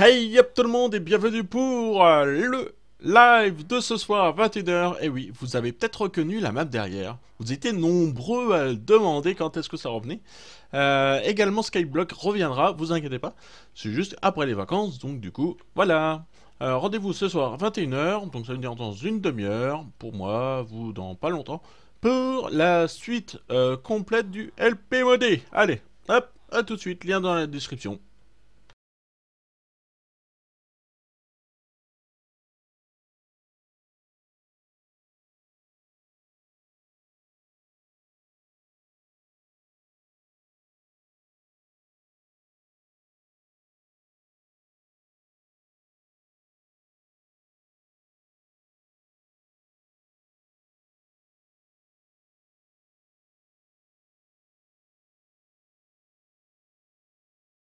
Hey y'a tout le monde et bienvenue pour euh, le live de ce soir à 21h. Et oui, vous avez peut-être reconnu la map derrière. Vous étiez nombreux à demander quand est-ce que ça revenait. Euh, également, Skyblock reviendra, vous inquiétez pas. C'est juste après les vacances, donc du coup, voilà. Euh, rendez-vous ce soir à 21h, donc ça veut dire dans une demi-heure, pour moi, vous dans pas longtemps, pour la suite complète du modé Allez, hop, à tout de suite, lien dans la description.